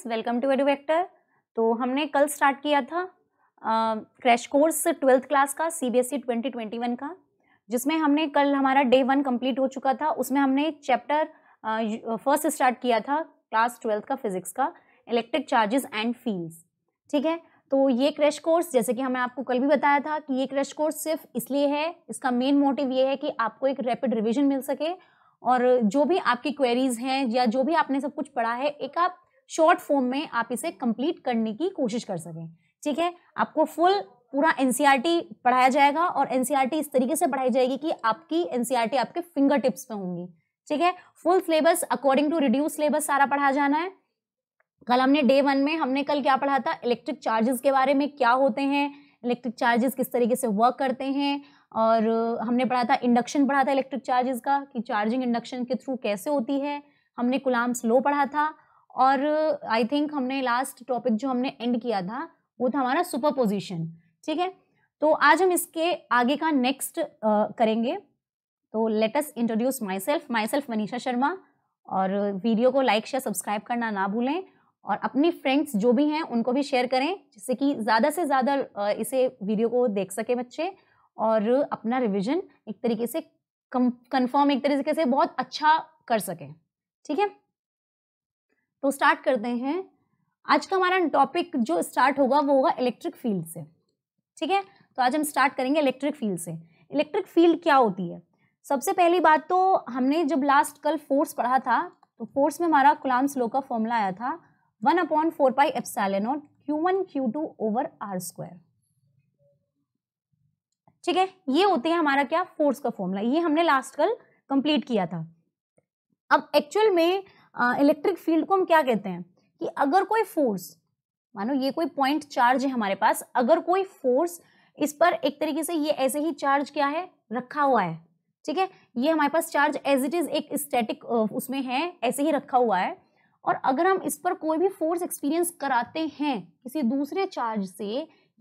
Students welcome to Edu Vector तो हमने कल स्टार्ट किया था क्रैश कोर्स ट्वेल्थ क्लास का C B S E twenty twenty one का जिसमें हमने कल हमारा डे वन कम्प्लीट हो चुका था उसमें हमने चैप्टर फर्स्ट स्टार्ट किया था क्लास ट्वेल्थ का फिजिक्स का इलेक्ट्रिक चार्जेस एंड फील्ड्स ठीक है तो ये क्रैश कोर्स जैसे कि हमने आपको कल भी बताया था कि ये क्रैश कोर्स सिर्फ इसलिए है इसका मेन मोटिव ये है कि आपको एक रैपिड रिविजन मिल सके और जो भी आपकी क्वेरीज हैं या जो भी आपने सब कुछ पढ़ा है एक आप शॉर्ट फॉर्म में आप इसे कंप्लीट करने की कोशिश कर सकें ठीक है आपको फुल पूरा एनसीईआरटी e पढ़ाया जाएगा और एनसीईआरटी e इस तरीके से पढ़ाई जाएगी कि आपकी एनसीईआरटी e आपके फिंगर टिप्स पे होंगी ठीक है full syllabus according to reduce syllabus सारा पढ़ाया जाना है कल हमने डे वन में हमने कल क्या पढ़ा था इलेक्ट्रिक चार्जेस के बारे में क्या होते हैं इलेक्ट्रिक चार्जेस किस तरीके से वर्क करते हैं और हमने पढ़ा था इंडक्शन पढ़ा था इलेक्ट्रिक चार्जेस का कि चार्जिंग इंडक्शन के थ्रू कैसे होती है हमने गुलाम स्लो पढ़ा था और आई uh, थिंक हमने लास्ट टॉपिक जो हमने एंड किया था वो था हमारा सुपर पोजिशन ठीक है तो आज हम इसके आगे का नेक्स्ट uh, करेंगे तो let's introduce myself myself Manisha Sharma और वीडियो को लाइक शेयर सब्सक्राइब करना ना भूलें और अपनी फ्रेंड्स जो भी हैं उनको भी शेयर करें जिससे कि ज़्यादा से ज़्यादा इसे वीडियो को देख सके बच्चे और अपना रिविजन एक तरीके से कम कन्फर्म एक तरीके से बहुत अच्छा कर सकें ठीक है तो स्टार्ट करते हैं आज का हमारा टॉपिक जो स्टार्ट होगा वो होगा इलेक्ट्रिक फील्ड से ठीक है तो आज हम स्टार्ट करेंगे इलेक्ट्रिक फील्ड से इलेक्ट्रिक फील्ड क्या होती है सबसे पहली बात तो हमने जब लास्ट कल फोर्स पढ़ा था तो फोर्स में हमारा कुलाम स्लो का फॉर्मूला आया था one upon four pi epsilon naught Q one Q two over R square ठीक है ये होते हैं हमारा क्या फोर्स का फॉर्मूला ये हमने लास्ट कल कंप्लीट किया था अब एक्चुअल में इलेक्ट्रिक फील्ड को हम क्या कहते हैं कि अगर कोई फोर्स मानो ये कोई पॉइंट चार्ज है हमारे पास अगर कोई फोर्स इस पर एक तरीके से ये ऐसे ही चार्ज क्या है रखा हुआ है ठीक है ये हमारे पास चार्ज एज इट इज एक स्टैटिक उसमें है ऐसे ही रखा हुआ है और अगर हम इस पर कोई भी फोर्स एक्सपीरियंस कराते हैं किसी दूसरे चार्ज से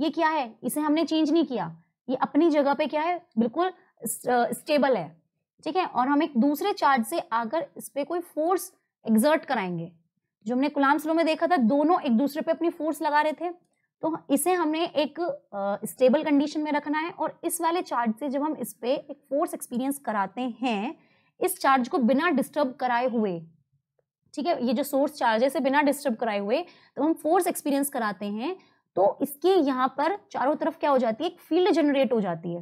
ये क्या है इसे हमने चेंज नहीं किया ये अपनी जगह पे क्या है बिल्कुल स्टेबल है ठीक है और हम एक दूसरे चार्ज से आकर इस पर कोई फोर्स एग्जर्ट कराएंगे जो हमने कुलाम स्लो में देखा था दोनों एक दूसरे पे अपनी फोर्स लगा रहे थे तो इसे हमने एक स्टेबल uh, कंडीशन में रखना है और इस वाले चार्ज से जब हम इस पर एक फोर्स एक्सपीरियंस कराते हैं इस चार्ज को बिना डिस्टर्ब कराए हुए ठीक है ये जो सोर्स चार्ज है बिना डिस्टर्ब कराए हुए तो हम फोर्स एक्सपीरियंस कराते हैं तो इसके यहाँ पर चारों तरफ क्या हो जाती है एक फील्ड जनरेट हो जाती है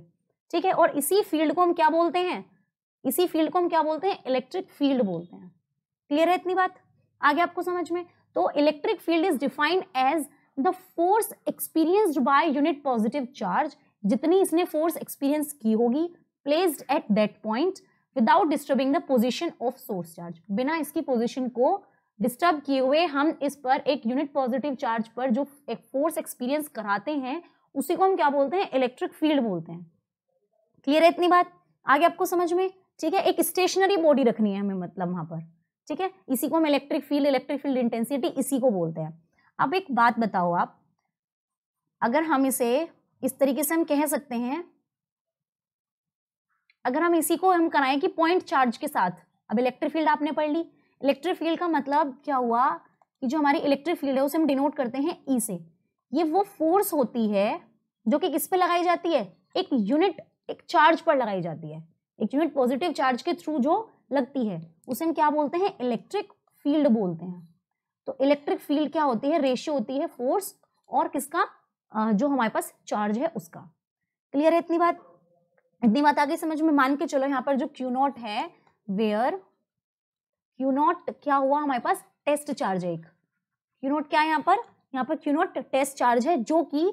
ठीक है और इसी फील्ड को हम क्या बोलते हैं इसी फील्ड को हम क्या बोलते हैं इलेक्ट्रिक फील्ड बोलते हैं क्लियर है इतनी बात आगे आपको समझ में तो electric field is defined as the force experienced by unit positive charge जितनी इसने फोर्स एक्सपीरियंस की होगी placed at that point without disturbing the position of source charge बिना इसकी पोजिशन को डिस्टर्ब किए हुए हम इस पर एक यूनिट पॉजिटिव चार्ज पर जो एक फोर्स एक्सपीरियंस कराते हैं उसी को हम क्या बोलते हैं इलेक्ट्रिक फील्ड बोलते हैं क्लियर है इतनी बात आगे आपको समझ में ठीक है एक स्टेशनरी बॉडी रखनी है हमें मतलब वहां पर ठीक है इसी को हम electric field electric field intensity इसी को बोलते हैं अब एक बात बताओ आप अगर हम इसे इस तरीके से हम कह सकते हैं अगर हम इसी को हम कराएं कि पॉइंट चार्ज के साथ अब इलेक्ट्रिक फील्ड आपने पढ़ ली इलेक्ट्रिक फील्ड का मतलब क्या हुआ कि जो हमारी इलेक्ट्रिक फील्ड है उसे हम डिनोट करते हैं ई e से ये वो फोर्स होती है जो कि किस पे लगाई जाती है एक यूनिट एक चार्ज पर लगाई जाती है एक यूनिट पॉजिटिव चार्ज के थ्रू जो लगती है उसे हम क्या बोलते हैं इलेक्ट्रिक फील्ड बोलते हैं तो इलेक्ट्रिक फील्ड क्या होती है रेशियो होती है फोर्स और किसका जो हमारे पास चार्ज है उसका क्लियर है इतनी बात इतनी बात आगे समझ में मान के चलो यहाँ पर जो क्यू नॉट है वेयर क्यू नॉट क्या हुआ हमारे पास टेस्ट चार्ज है एक क्यू नॉट क्या है यहाँ पर यहाँ पर क्यू नॉट टेस्ट चार्ज है जो कि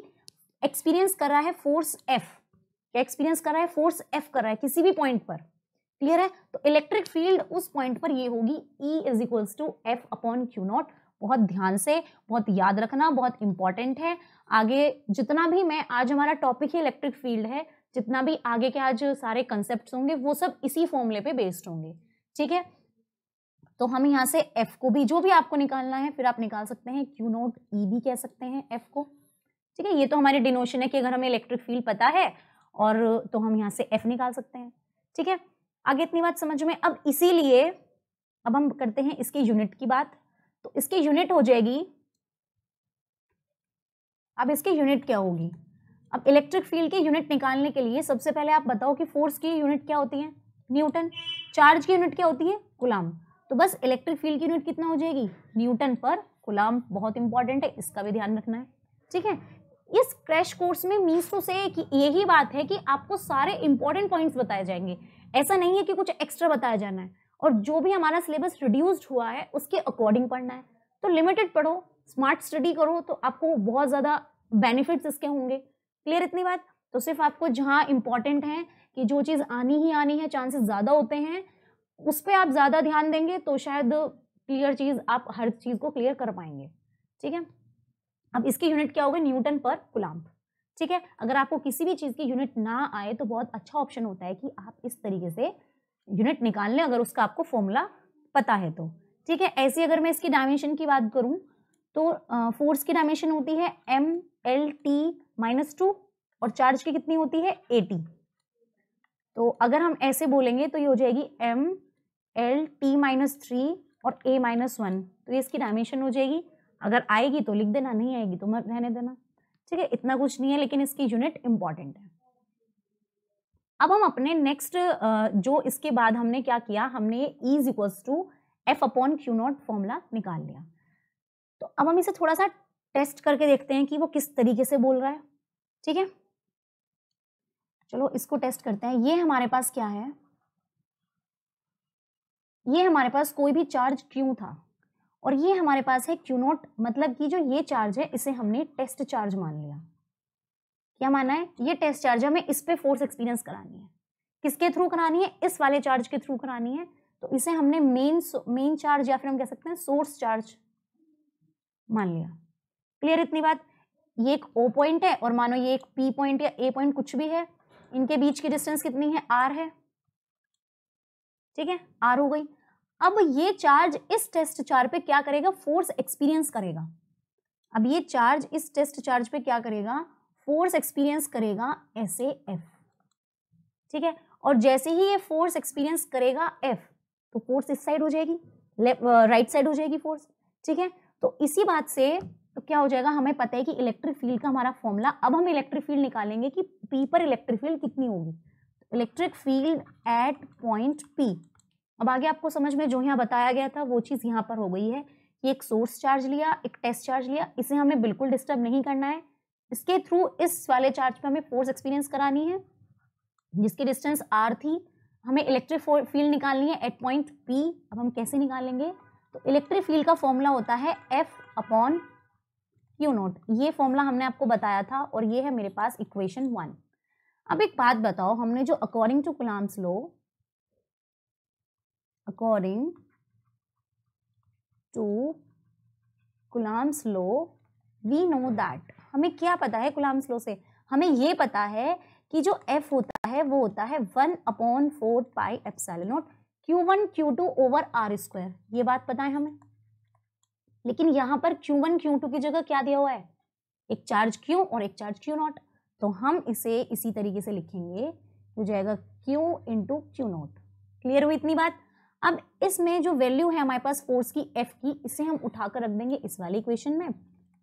एक्सपीरियंस कर रहा है फोर्स एफ एक्सपीरियंस कर रहा है फोर्स एफ कर रहा है किसी भी पॉइंट पर क्लियर है तो इलेक्ट्रिक फील्ड उस पॉइंट पर ये होगी E is equals to F upon Q naught बहुत ध्यान से बहुत याद रखना बहुत इंपॉर्टेंट है आगे जितना भी मैं आज हमारा टॉपिक ही इलेक्ट्रिक फील्ड है जितना भी आगे के आज सारे कंसेप्ट होंगे वो सब इसी फॉर्मूले पे बेस्ड होंगे ठीक है तो हम यहाँ से एफ को भी जो भी आपको निकालना है फिर आप निकाल सकते हैं क्यू नोट ई भी कह सकते हैं एफ को ठीक है ये तो हमारी डिनोशन है कि अगर हमें इलेक्ट्रिक फील्ड पता है और तो हम यहाँ से एफ निकाल सकते हैं ठीक है आगे इतनी बात समझ में अब इसीलिए अब हम करते हैं इसकी यूनिट की बात तो इसकी यूनिट हो जाएगी अब इसकी यूनिट क्या होगी अब इलेक्ट्रिक फील्ड की यूनिट निकालने के लिए सबसे पहले आप बताओ कि फोर्स की यूनिट क्या होती है न्यूटन चार्ज की यूनिट क्या होती है गुलाम तो बस इलेक्ट्रिक फील्ड की यूनिट कितना हो जाएगी न्यूटन पर गुलाम बहुत इंपॉर्टेंट है इसका भी ध्यान रखना है ठीक है इस क्रैश कोर्स में मीसो तो से यही बात है कि आपको सारे इंपॉर्टेंट पॉइंट्स बताए जाएंगे ऐसा नहीं है कि कुछ एक्स्ट्रा बताया जाना है और जो भी हमारा सिलेबस रिड्यूस्ड हुआ है उसके अकॉर्डिंग पढ़ना है तो लिमिटेड पढ़ो स्मार्ट स्टडी करो तो आपको बहुत ज़्यादा बेनिफिट्स इसके होंगे क्लियर इतनी बात तो सिर्फ आपको जहाँ इंपॉर्टेंट है कि जो चीज़ आनी ही आनी है चांसेस ज़्यादा होते हैं उस पर आप ज़्यादा ध्यान देंगे तो शायद क्लियर चीज़ आप हर चीज़ को क्लियर कर पाएंगे ठीक है अब इसकी यूनिट क्या होगी न्यूटन पर कुलाम्प ठीक है अगर आपको किसी भी चीज़ की यूनिट ना आए तो बहुत अच्छा ऑप्शन होता है कि आप इस तरीके से यूनिट निकाल लें अगर उसका आपको फॉर्मूला पता है तो ठीक है ऐसी अगर मैं इसकी डायमेंशन की बात करूं तो फोर्स की डायमेंशन होती है M L T minus two और चार्ज की कितनी होती है ए टी तो अगर हम ऐसे बोलेंगे तो ये हो जाएगी M L T minus three और ए माइनस वन तो ये इसकी डायमेंशन हो जाएगी अगर आएगी तो लिख देना नहीं आएगी तो मत रहने देना ठीक है इतना कुछ नहीं है लेकिन इसकी यूनिट इंपॉर्टेंट है अब हम अपने नेक्स्ट जो इसके बाद हमने क्या किया हमने is equals to F upon Q naught formula निकाल लिया तो अब हम इसे थोड़ा सा टेस्ट करके देखते हैं कि वो किस तरीके से बोल रहा है ठीक है चलो इसको टेस्ट करते हैं ये हमारे पास क्या है ये हमारे पास कोई भी चार्ज क्यू था और ये हमारे पास है क्यू नोट मतलब कि जो ये चार्ज है इसे हमने टेस्ट चार्ज मान लिया क्या माना है ये टेस्ट चार्ज हमें इस पर फोर्स एक्सपीरियंस करानी है किसके थ्रू करानी है इस वाले चार्ज के थ्रू करानी है तो इसे हमने मेन मेन चार्ज या फिर हम कह सकते हैं सोर्स चार्ज मान लिया क्लियर इतनी बात ये एक ओ पॉइंट है और मानो ये एक पी पॉइंट या ए पॉइंट कुछ भी है इनके बीच की डिस्टेंस कितनी है आर है ठीक है आर हो गई अब ये चार्ज इस टेस्ट चार्ज पे क्या करेगा फोर्स एक्सपीरियंस करेगा अब ये चार्ज इस टेस्ट चार्ज पे क्या करेगा फोर्स एक्सपीरियंस करेगा एस एफ ठीक है और जैसे ही ये फोर्स एक्सपीरियंस करेगा एफ तो फोर्स इस साइड हो जाएगी राइट साइड हो जाएगी फोर्स ठीक है तो इसी बात से तो क्या हो जाएगा हमें पता है कि इलेक्ट्रिक फील्ड का हमारा फॉर्मूला अब हम इलेक्ट्रिक फील्ड निकालेंगे कि पी पर इलेक्ट्रिक फील्ड कितनी होगी electric field at point P अब आगे आपको समझ में जो यहाँ बताया गया था वो चीज़ यहाँ पर हो गई है कि एक सोर्स चार्ज लिया एक टेस्ट चार्ज लिया इसे हमें बिल्कुल डिस्टर्ब नहीं करना है इसके थ्रू इस वाले चार्ज पर हमें फोर्स एक्सपीरियंस करानी है जिसकी डिस्टेंस आर थी हमें इलेक्ट्रिक फील्ड निकालनी है एट पॉइंट पी अब हम कैसे निकालेंगे तो इलेक्ट्रिक फील्ड का फॉर्मूला होता है एफ अपॉन क्यू नोट ये फॉर्मूला हमने आपको बताया था और ये है मेरे पास इक्वेशन वन अब एक बात बताओ हमने जो according to Coulomb's law according to Coulomb's law we know that हमें क्या पता है कुलाम्स लो से हमें ये पता है कि जो एफ होता है वो होता है one upon four pi epsilon naught Q one Q two over R square ये बात पता है हमें लेकिन यहाँ पर क्यू वन क्यू टू की जगह क्या दिया हुआ है एक चार्ज क्यू और एक चार्ज क्यू नॉट तो हम इसे इसी तरीके से लिखेंगे हो जाएगा Q into Q naught clear हुई इतनी बात अब इसमें जो वैल्यू है हमारे पास फोर्स की एफ की इसे हम उठा कर रख देंगे इस वाली इक्वेशन में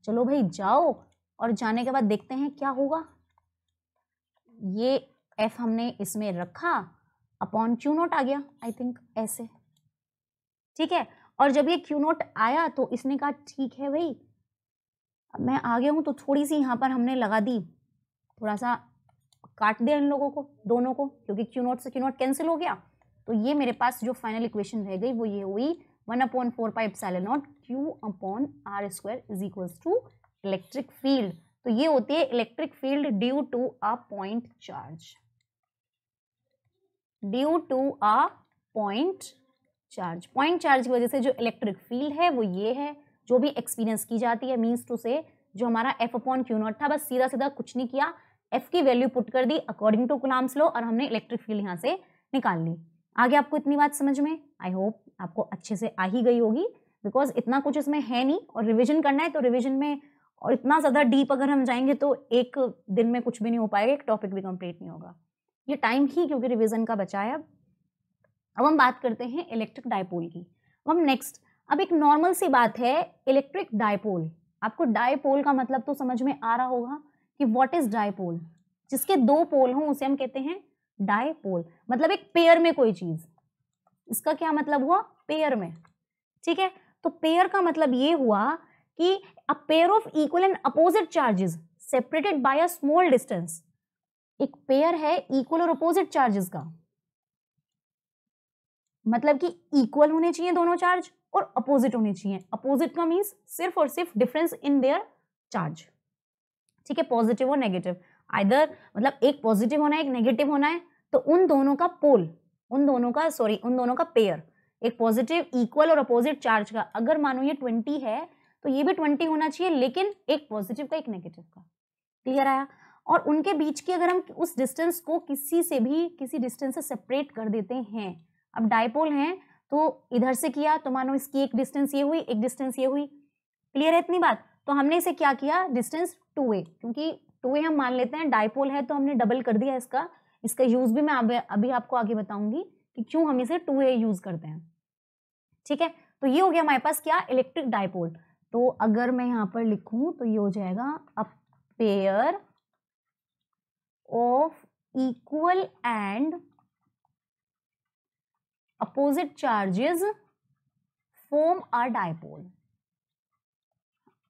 चलो भाई जाओ और जाने के बाद देखते हैं क्या होगा ये एफ हमने इसमें रखा अपॉन क्यू नोट आ गया आई थिंक ऐसे ठीक है और जब ये क्यू नोट आया तो इसने कहा ठीक है भाई अब मैं आ गया हूँ तो थोड़ी सी यहाँ पर हमने लगा दी थोड़ा सा काट दिया इन लोगों को दोनों को क्योंकि क्यू नोट से क्यू नोट कैंसिल हो गया तो ये मेरे पास जो फाइनल इक्वेशन रह गई वो ये हुई one upon four pi epsilon naught naught Q upon are square is equals to electric field तो ये होती है electric field due to a point charge due to a point charge point charge की वजह से जो इलेक्ट्रिक फील्ड है वो ये है जो भी एक्सपीरियंस की जाती है मीन्स टू से जो हमारा एफ अपॉन क्यू नॉट था बस सीधा सीधा कुछ नहीं किया एफ की वैल्यू पुट कर दी अकॉर्डिंग टू कुलाम्स लो और हमने इलेक्ट्रिक फील्ड यहाँ से निकाल ली आगे आपको इतनी बात समझ में आई होप आपको अच्छे से आ ही गई होगी बिकॉज इतना कुछ इसमें है नहीं और रिविजन करना है तो रिविजन में और इतना ज़्यादा डीप अगर हम जाएंगे तो एक दिन में कुछ भी नहीं हो पाएगा एक टॉपिक भी कंप्लीट नहीं होगा ये टाइम ही क्योंकि रिविज़न का बचा है अब अब हम बात करते हैं इलेक्ट्रिक डायपोल की अब हम नेक्स्ट अब एक नॉर्मल सी बात है इलेक्ट्रिक डायपोल आपको डायपोल का मतलब तो समझ में आ रहा होगा कि व्हाट इज़ डायपोल जिसके दो पोल हों उसे हम कहते हैं डायपोल मतलब एक पेयर में कोई चीज इसका क्या मतलब हुआ पेयर में ठीक है तो पेयर का मतलब ये हुआ कि a pair of equal and opposite charges separated by a small distance एक पेयर है इक्वल और अपोजिट चार्जेस का मतलब कि इक्वल होने चाहिए दोनों चार्ज और अपोजिट होने चाहिए अपोजिट का मीन्स सिर्फ और सिर्फ डिफरेंस इन देयर चार्ज ठीक है पॉजिटिव और नेगेटिव आइदर मतलब एक पॉजिटिव होना है एक नेगेटिव होना है तो उन दोनों का पोल उन दोनों का सॉरी उन दोनों का पेयर एक पॉजिटिव इक्वल और अपोजिट चार्ज का अगर मानो ये ट्वेंटी है तो ये भी ट्वेंटी होना चाहिए लेकिन एक पॉजिटिव का एक नेगेटिव का क्लियर आया और उनके बीच की अगर हम उस डिस्टेंस को किसी से भी किसी डिस्टेंस से सेपरेट कर देते हैं अब डायपोल हैं तो इधर से किया तो मानो इसकी एक डिस्टेंस ये हुई एक डिस्टेंस ये हुई क्लियर है इतनी बात तो हमने इसे क्या किया डिस्टेंस टू ए क्योंकि टू ए हम मान लेते हैं डायपोल है तो हमने डबल कर दिया इसका इसका यूज़ भी मैं अभी आपको आगे बताऊंगी कि क्यों हम इसे टू ए यूज़ करते हैं ठीक है तो ये हो गया हमारे पास क्या इलेक्ट्रिक डायपोल तो अगर मैं यहाँ पर लिखूँ तो ये हो जाएगा a pair of equal and opposite charges form are dipole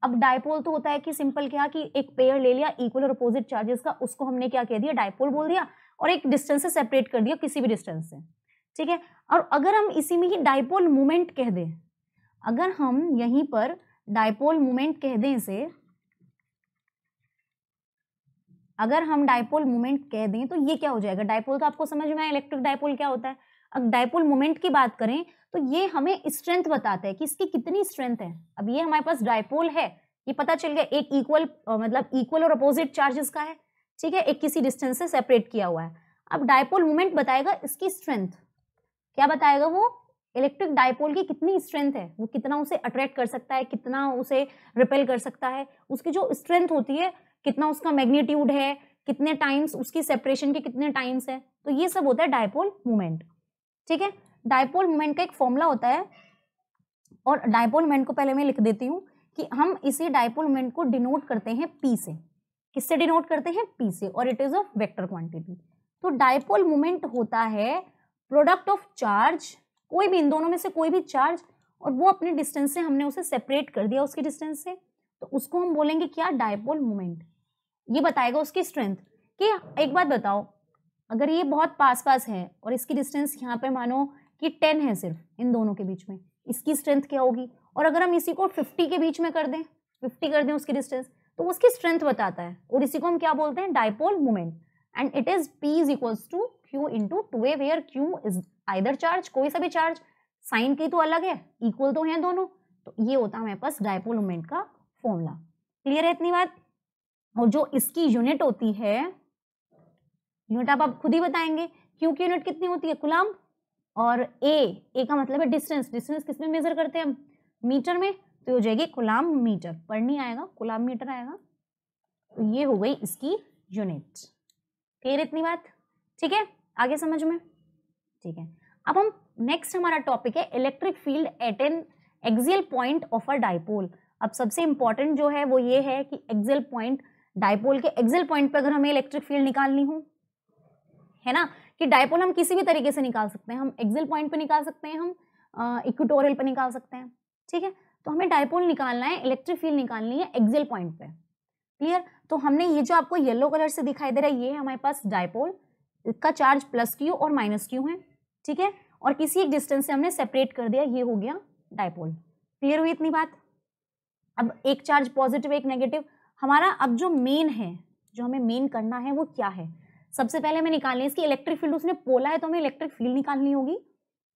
अब डायपोल तो होता है कि सिंपल क्या कि एक पेयर ले लिया इक्वल और अपोजिट चार्जेस का उसको हमने क्या कह दिया डायपोल बोल दिया और एक डिस्टेंस से सेपरेट कर दिया किसी भी डिस्टेंस से ठीक है और अगर हम इसी में ही डायपोल मोमेंट कह दें अगर हम यहीं पर डायपोल मोमेंट कह दें इसे अगर हम डायपोल मोमेंट कह दें तो ये क्या हो जाएगा डायपोल तो आपको समझ में आया इलेक्ट्रिक डायपोल क्या होता है अब डायपोल मोमेंट की बात करें तो ये हमें स्ट्रेंथ बताता है कि इसकी कितनी स्ट्रेंथ है अब ये हमारे पास डायपोल है ये पता चल गया एक इक्वल मतलब इक्वल और अपोजिट चार्जेस का है ठीक है एक किसी डिस्टेंस से सेपरेट किया हुआ है अब डायपोल मोमेंट बताएगा इसकी स्ट्रेंथ क्या बताएगा वो इलेक्ट्रिक डायपोल की कितनी स्ट्रेंथ है वो कितना उसे अट्रैक्ट कर सकता है कितना उसे रिपेल कर सकता है उसकी जो स्ट्रेंथ होती है कितना उसका मैग्नीट्यूड है कितने टाइम्स उसकी सेपरेशन के कितने टाइम्स है तो ये सब होता है डायपोल मूवमेंट ठीक है डायपोल मूवमेंट का एक फॉर्मूला होता है और डायपोल मूवमेंट को पहले मैं लिख देती हूँ कि हम इसी डायपोल मूवमेंट को डिनोट करते हैं पी से किससे डिनोट करते हैं पी से और it is a vector quantity तो डायपोल मोमेंट होता है प्रोडक्ट ऑफ चार्ज कोई भी इन दोनों में से कोई भी चार्ज और वो अपने डिस्टेंस से हमने उसे सेपरेट कर दिया उसके डिस्टेंस से तो उसको हम बोलेंगे क्या डायपोल मोमेंट ये बताएगा उसकी स्ट्रेंथ कि एक बात बताओ अगर ये बहुत पास पास है और इसकी डिस्टेंस यहाँ पे मानो कि टेन है सिर्फ इन दोनों के बीच में इसकी स्ट्रेंथ क्या होगी और अगर हम इसी को फिफ्टी के बीच में कर दें फिफ्टी कर दें उसकी डिस्टेंस तो उसकी स्ट्रेंथ बताता है और इसी को हम क्या बोलते हैं dipole moment and it is P is equals to Q in two A where Q is either charge कोई सा भी चार्ज साइन की तो अलग है इक्वल तो है दोनों तो ये होता है हमारे पास डायपोल मोमेंट का फॉर्मूला क्लियर है इतनी बात और जो इसकी यूनिट होती है यूनिट आप, आप खुद ही बताएंगे क्यू की यूनिट कितनी होती है कुलाम और ए ए का मतलब है डिस्टेंस डिस्टेंस किस में मेजर करते हैं हम मीटर में तो हो जाएगी गुलाम मीटर पढ़नी नहीं आएगा गुलाम मीटर आएगा तो ये हो गई इसकी यूनिट फिर इतनी बात ठीक है आगे समझ में ठीक है अब हम नेक्स्ट हमारा टॉपिक है electric field at an axial point of a dipole अब सबसे इंपॉर्टेंट जो है वो ये है कि एक्सियल पॉइंट डायपोल के एक्सियल पॉइंट पे अगर हमें इलेक्ट्रिक फील्ड निकालनी हो है ना कि डायपोल हम किसी भी तरीके से निकाल सकते हैं हम एक्सियल पॉइंट पे निकाल सकते हैं हम इक्वेटोरियल पे निकाल सकते हैं ठीक है तो हमें डायपोल निकालना है इलेक्ट्रिक फील्ड निकालनी है एक्सियल पॉइंट पे क्लियर तो हमने ये जो आपको येलो कलर से दिखाई दे रहा है ये हमारे पास डायपोल का चार्ज प्लस क्यू और माइनस क्यू है ठीक है और किसी एक डिस्टेंस से हमने सेपरेट कर दिया ये हो गया डायपोल क्लियर हुई इतनी बात अब एक चार्ज पॉजिटिव एक नेगेटिव हमारा अब जो मेन है जो हमें मेन करना है वो क्या है सबसे पहले हमें निकालनी है इसकी इलेक्ट्रिक फील्ड उसने पोला है तो हमें इलेक्ट्रिक फील्ड निकालनी होगी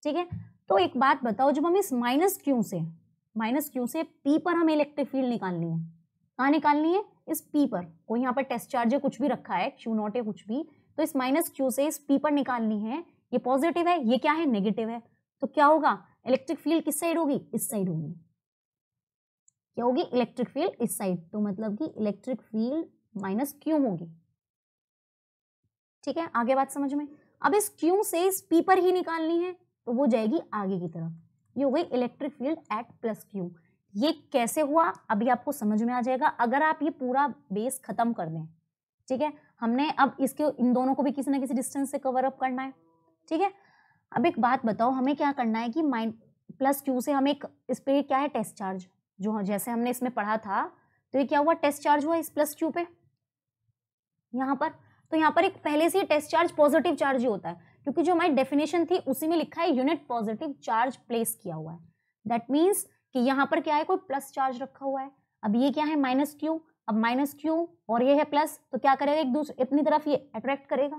ठीक है तो एक बात बताओ जब हम इस माइनस क्यू से माइनस क्यू से पी पर हमें इलेक्ट्रिक फील्ड निकालनी है कहाँ निकालनी है इस पी पर कोई यहाँ पर टेस्ट चार्ज है कुछ भी रखा है क्यू नॉट है कुछ भी तो इस माइनस क्यू से इस पी पर निकालनी है ये पॉजिटिव है ये क्या है नेगेटिव है तो क्या होगा इलेक्ट्रिक फील्ड किस साइड होगी इस साइड होगी क्या होगी इलेक्ट्रिक फील्ड इस साइड तो मतलब कि इलेक्ट्रिक फील्ड माइनस क्यू होगी ठीक है आगे बात समझ में अब इस क्यू से इस पी पर ही निकालनी है तो वो जाएगी आगे की तरफ ये हो गई electric field at plus Q ये कैसे हुआ अभी आपको समझ में आ जाएगा अगर आप ये पूरा बेस खत्म कर दें ठीक है हमने अब इसके इन दोनों को भी किसी ना किसी डिस्टेंस से कवर अप करना है ठीक है अब एक बात बताओ हमें क्या करना है कि माइन प्लस क्यू से हम एक इस पर क्या है टेस्ट चार्ज जो हाँ, जैसे हमने इसमें पढ़ा था तो ये क्या हुआ टेस्ट चार्ज हुआ इस प्लस क्यू पे यहाँ पर तो यहाँ पर एक पहले से ही टेस्ट चार्ज पॉजिटिव चार्ज ही होता है क्योंकि जो हमारी डेफिनेशन थी उसी में लिखा है यूनिट पॉजिटिव चार्ज प्लेस किया हुआ है दैट मीन्स कि यहाँ पर क्या है कोई प्लस चार्ज रखा हुआ है अब ये क्या है माइनस क्यू अब माइनस क्यू और ये है प्लस तो क्या करेगा एक दूसरे इतनी तरफ ये अट्रैक्ट करेगा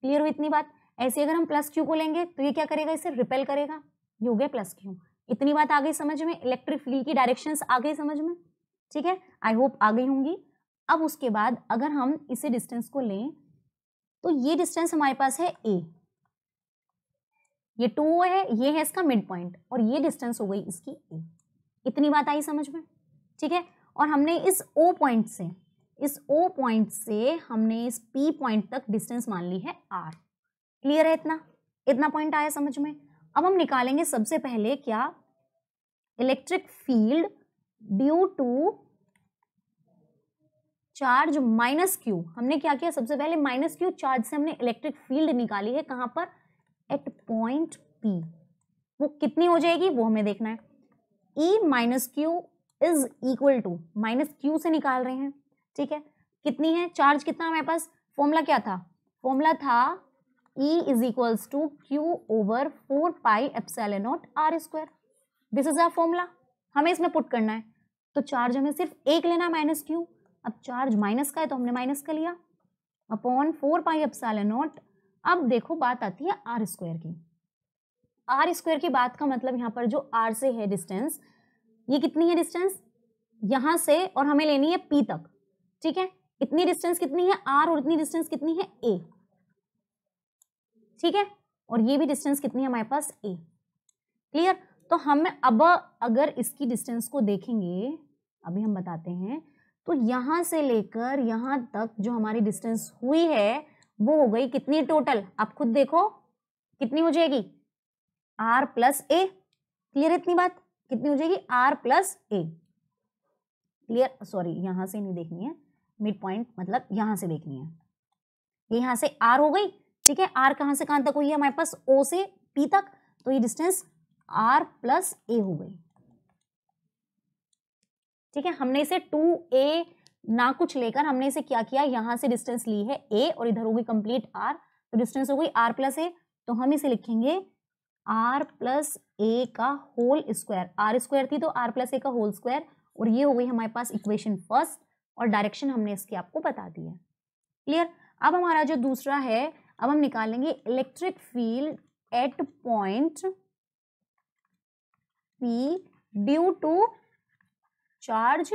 क्लियर हुई इतनी बात ऐसे अगर हम प्लस क्यू को लेंगे तो ये क्या करेगा इसे रिपेल करेगा ये हो गया प्लस क्यू इतनी बात आ गई समझ में इलेक्ट्रिक फील्ड की डायरेक्शंस आ गई समझ में ठीक है आई होप आ गई होंगी अब उसके बाद अगर हम इसे डिस्टेंस को लें तो ये डिस्टेंस हमारे पास है ए ये टू ओ है ये है इसका मिड पॉइंट और ये डिस्टेंस हो गई इसकी ए इतनी बात आई समझ में ठीक है और हमने इस ओ पॉइंट से इस ओ पॉइंट से हमने इस पी पॉइंट तक डिस्टेंस मान ली है आर क्लियर है इतना इतना पॉइंट आया समझ में अब हम निकालेंगे सबसे पहले क्या electric field due to charge minus Q हमने क्या किया सबसे पहले माइनस क्यू चार्ज से हमने इलेक्ट्रिक फील्ड निकाली है कहां पर एट पॉइंट पी वो कितनी हो जाएगी वो हमें देखना है E minus Q is equal to minus Q से निकाल रहे हैं ठीक है कितनी है चार्ज कितना हमारे पास फॉर्मूला क्या था फॉर्मूला था E is equals to Q over 4 pi epsilon naught R square. This is our formula. हमें इसमें पुट करना है तो चार्ज हमें सिर्फ एक लेना माइनस क्यू अब चार्ज माइनस का है तो हमने माइनस का लिया अपॉन फोर पाई एप्सिलॉन अब देखो बात आती है आर स्क्वायर की आर स्क्वायर की बात का मतलब यहाँ पर जो आर से है डिस्टेंस ये कितनी है डिस्टेंस यहाँ से और हमें लेनी है पी तक ठीक है इतनी डिस्टेंस कितनी है आर और इतनी डिस्टेंस कितनी है ए ठीक है और ये भी डिस्टेंस कितनी है हमारे पास ए क्लियर तो हम अब अगर इसकी डिस्टेंस को देखेंगे अभी हम बताते हैं तो यहां से लेकर यहां तक जो हमारी डिस्टेंस हुई है वो हो गई कितनी टोटल आप खुद देखो कितनी हो जाएगी आर प्लस ए क्लियर इतनी बात कितनी हो जाएगी r plus a clear sorry यहां से नहीं देखनी है मिड पॉइंट मतलब यहां से देखनी है यहां से आर हो गई ठीक है आर कहां से कहां तक हुई है हमारे पास ओ से पी तक तो ये डिस्टेंस आर प्लस ए हो गई ठीक है हमने इसे टू ए ना कुछ लेकर हमने इसे क्या किया यहाँ से डिस्टेंस ली है ए और इधर हो गई कंप्लीट आर तो डिस्टेंस हो गई आर प्लस ए तो हम इसे लिखेंगे आर प्लस ए का होल स्क्वायर आर स्क्वायर थी तो आर प्लस ए का होल स्क्वायर और ये हो गई हमारे पास इक्वेशन फर्स्ट और डायरेक्शन हमने इसकी आपको बता दी है क्लियर अब हमारा जो दूसरा है अब हम निकालेंगे electric field at point p due to charge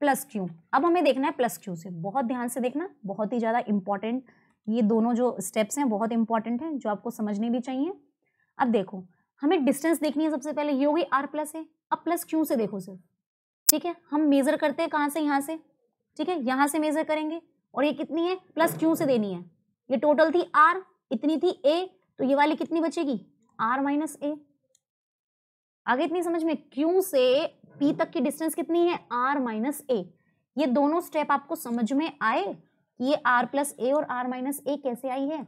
plus q अब हमें देखना है प्लस क्यू से बहुत ध्यान से देखना बहुत ही ज़्यादा इंपॉर्टेंट ये दोनों जो स्टेप्स हैं बहुत इंपॉर्टेंट हैं जो आपको समझने भी चाहिए अब देखो हमें डिस्टेंस देखनी है सबसे पहले ये होगी आर प्लस है अब प्लस क्यू से देखो सिर्फ ठीक है हम मेज़र करते हैं कहाँ से यहाँ से ठीक है यहाँ से मेज़र करेंगे और ये कितनी है प्लस क्यू से देनी है ये टोटल थी आर इतनी थी ए तो ये वाली कितनी बचेगी आर माइनस ए आगे इतनी समझ में क्यू से पी तक की डिस्टेंस कितनी है आर माइनस ए ये दोनों स्टेप आपको समझ में आए ये आर प्लस ए और आर माइनस ए कैसे आई है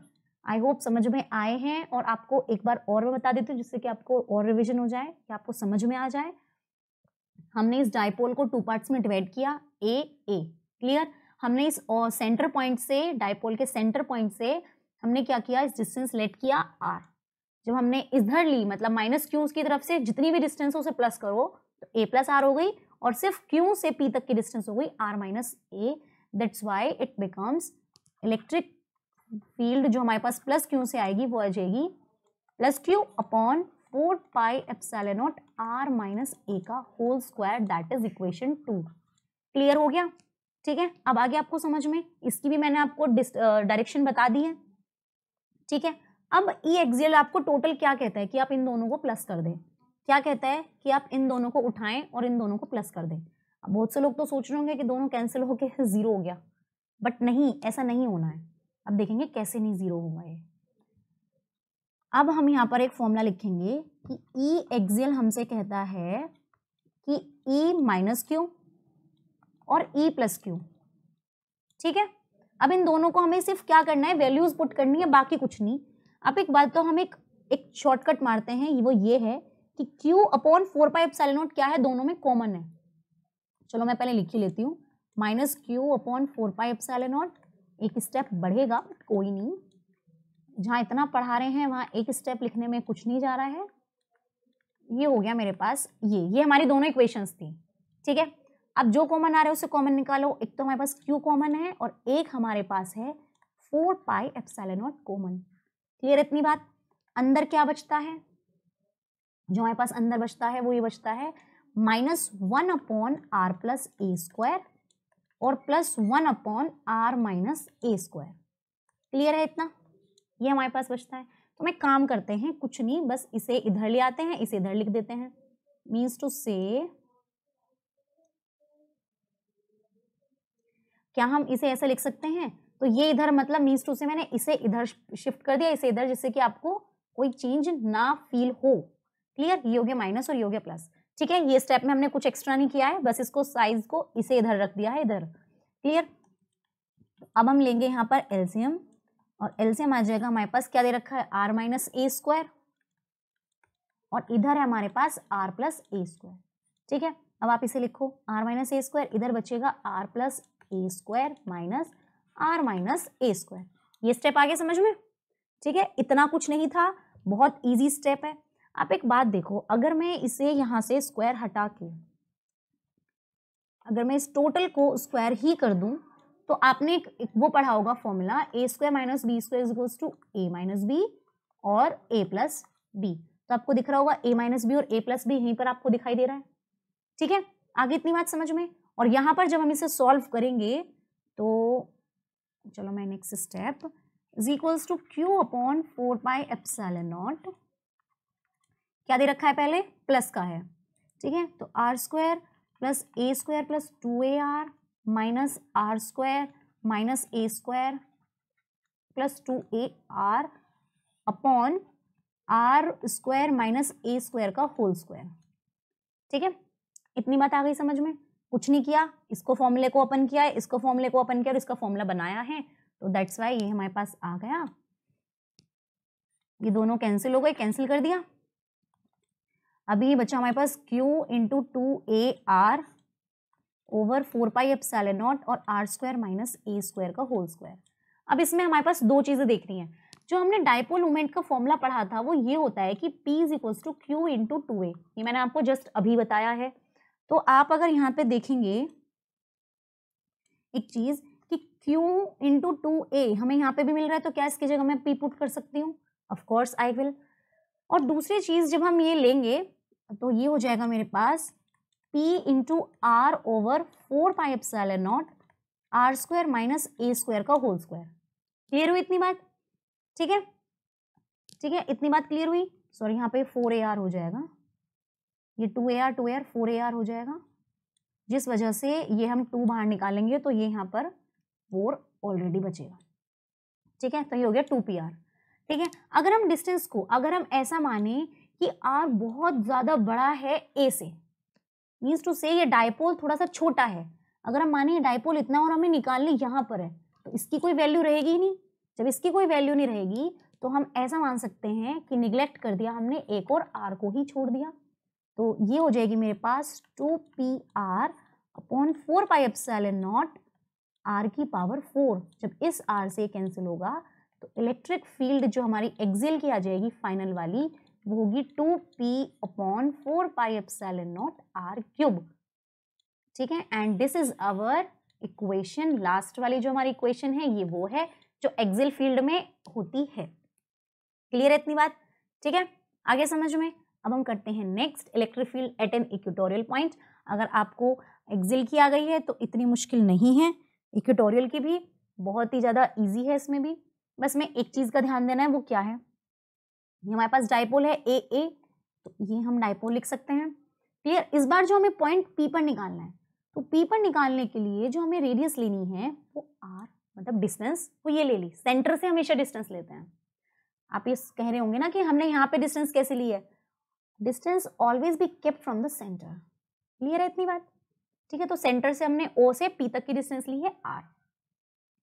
आई होप समझ में आए हैं और आपको एक बार और मैं बता देती हूँ जिससे कि आपको और रिविजन हो जाए कि आपको समझ में आ जाए हमने इस डायपोल को टू पार्ट्स में डिवाइड किया ए ए क्लियर हमने इस सेंटर पॉइंट से डायपोल के सेंटर पॉइंट से हमने क्या किया इस डिस्टेंस लेट किया आर जब हमने इधर ली मतलब माइनस क्यू उसकी तरफ से जितनी भी डिस्टेंस हो उसे प्लस करो तो ए प्लस आर हो गई और सिर्फ क्यू से पी तक की डिस्टेंस हो गई r minus a that's why it becomes electric field जो हमारे पास प्लस क्यू से आएगी वो आ जाएगी plus q upon four pi epsilon r minus a का whole square that is equation two clear हो गया ठीक है अब आगे आपको समझ में इसकी भी मैंने आपको डायरेक्शन बता दी है ठीक है अब ई e एक्सियल आपको टोटल क्या कहता है कि आप इन दोनों को प्लस कर दें क्या कहता है कि आप इन दोनों को उठाएं और इन दोनों को प्लस कर दें बहुत से लोग तो सोच रहे होंगे कि दोनों कैंसिल होकर ज़ीरो हो गया बट नहीं ऐसा नहीं होना है अब देखेंगे कैसे नहीं ज़ीरो होगा ये अब हम यहाँ पर एक फॉर्मूला लिखेंगे कि ई e एक्सियल हमसे कहता है कि ई माइनस क्यू और ई प्लस क्यू ठीक है अब इन दोनों को हमें सिर्फ क्या करना है वैल्यूज़ पुट करनी है बाकी कुछ नहीं अब एक बात तो हम एक एक शॉर्टकट मारते हैं वो ये है कि Q upon four pi F naught क्या है दोनों में कॉमन है चलो मैं पहले लिखी लेती हूँ minus q upon four pi F naught एक स्टेप बढ़ेगा बट कोई नहीं जहाँ इतना पढ़ा रहे हैं वहाँ एक स्टेप लिखने में कुछ नहीं जा रहा है ये हो गया मेरे पास ये ये हमारी दोनों इक्वेशंस थी ठीक है अब जो कॉमन आ रहे हैं उसे कॉमन निकालो एक तो हमारे पास क्यू कॉमन है और एक हमारे पास है four pi F naught common clear इतनी बात अंदर क्या बचता है जो हमारे पास अंदर बचता है वो ये बचता है minus one upon r plus a square और plus one upon r minus a square clear है इतना ये हमारे पास बचता है तो मैं काम करते हैं कुछ नहीं बस इसे इधर ले आते हैं इसे इधर लिख देते हैं मीन्स टू से क्या हम इसे ऐसे लिख सकते हैं तो ये इधर मतलब मीन्स टू से मैंने इसे इधर शिफ्ट कर दिया इसे इधर जिससे कि आपको कोई चेंज ना फील हो क्लियर ये हो गया माइनस और ये हो गया प्लस ठीक है ये स्टेप में हमने कुछ एक्स्ट्रा नहीं किया है बस इसको साइज को इसे इधर रख दिया है इधर क्लियर अब हम लेंगे यहाँ पर एल्सियम और एल्सियम आ जाएगा हमारे पास क्या दे रखा है आर माइनस ए स्क्वायर और इधर है हमारे पास आर प्लस ए स्क्वायर ठीक है अब आप इसे लिखो आर माइनस ए स्क्वायर इधर बचेगा r plus a square minus r minus a square ये स्टेप आगे समझ में ठीक है इतना कुछ नहीं था बहुत ईजी स्टेप है आप एक बात देखो अगर मैं इसे यहाँ से स्क्वायर हटा के अगर मैं इस टोटल को स्क्वायर ही कर दूँ तो आपने एक, एक वो पढ़ा होगा formula a square minus b square is to a minus b और ए प्लस बी तो आपको दिख रहा होगा ए माइनस बी और ए प्लस बी यहीं पर आपको दिखाई दे रहा है ठीक है आगे इतनी बात समझ में और यहाँ पर जब हम इसे सॉल्व करेंगे तो चलो मैं next step is equals to q upon four pi epsilon naught क्या दे रखा है पहले प्लस का है ठीक है तो r square plus a square plus two a r minus r square minus a square plus two a r upon are square minus a square का होल स्क्वायर ठीक है इतनी बात आ गई समझ में कुछ नहीं किया इसको फॉर्मूले को ओपन किया है इसको फॉर्मूले को ओपन किया और इसका फॉर्मूला बनाया है तो दैट्स वाई ये हमारे पास आ गया ये दोनों कैंसिल हो गए कैंसिल कर दिया अभी बच्चा हमारे पास q into two a r over four pi epsilon naught और r square minus a square का होल स्क्वायर अब इसमें हमारे पास दो चीज़ें देखनी है जो हमने डायपोल मोमेंट का फॉर्मूला पढ़ा था वो ये होता है कि P is equals to q into two a ये मैंने आपको जस्ट अभी बताया है तो आप अगर यहाँ पे देखेंगे एक चीज़ कि Q इंटू टू ए हमें यहाँ पे भी मिल रहा है तो क्या इसकी जगह मैं P पुट कर सकती हूँ ऑफकोर्स आई विल और दूसरी चीज़ जब हम ये लेंगे तो ये हो जाएगा मेरे पास P into r over four pi naught r square minus a square का होल स्क्वायर क्लियर हुई इतनी बात ठीक है ठीक है इतनी बात क्लियर हुई सॉरी यहाँ पे फोर ए आर हो जाएगा ये two a r two a r four a r हो जाएगा जिस वजह से ये हम टू बाहर निकालेंगे तो ये यहाँ पर फोर ऑलरेडी बचेगा ठीक है तो ये हो गया टू पी आर ठीक है अगर हम डिस्टेंस को अगर हम ऐसा माने कि आर बहुत ज़्यादा बड़ा है ए से मीन्स टू से ये डायपोल थोड़ा सा छोटा है अगर हम माने डायपोल इतना और हमें निकालने यहाँ पर है तो इसकी कोई वैल्यू रहेगी ही नहीं जब इसकी कोई वैल्यू नहीं रहेगी तो हम ऐसा मान सकते हैं कि निग्लेक्ट कर दिया हमने एक और आर को ही छोड़ दिया तो ये हो जाएगी मेरे पास two p r upon four pi epsilon naught r की पावर फोर जब इस आर से कैंसिल होगा तो इलेक्ट्रिक फील्ड जो हमारी एक्सेल की आ जाएगी फाइनल वाली वो होगी two p upon four pi epsilon naught r cube ठीक है and this is our equation last वाली जो हमारी इक्वेशन है ये वो है जो एक्सेल फील्ड में होती है क्लियर है इतनी बात ठीक है आगे समझ में अब हम करते हैं next electric field at an equatorial point अगर आपको एक्सिल की आ गई है तो इतनी मुश्किल नहीं है इक्वेटोरियल की भी बहुत ही ज़्यादा ईजी है इसमें भी बस में एक चीज़ का ध्यान देना है वो क्या है ये हमारे पास डायपोल है ए ए तो ये हम डायपोल लिख सकते हैं क्लियर इस बार जो हमें पॉइंट पी पर निकालना है तो पी पर निकालने के लिए जो हमें रेडियस लेनी है वो आर मतलब डिस्टेंस वो ये ले ली सेंटर से हमेशा डिस्टेंस लेते हैं आप ये कह रहे होंगे ना कि हमने यहाँ पे डिस्टेंस कैसे ली है distance always be kept from the centre clear है इतनी बात ठीक है तो सेंटर से हमने ओ से पी तक की डिस्टेंस ली है आर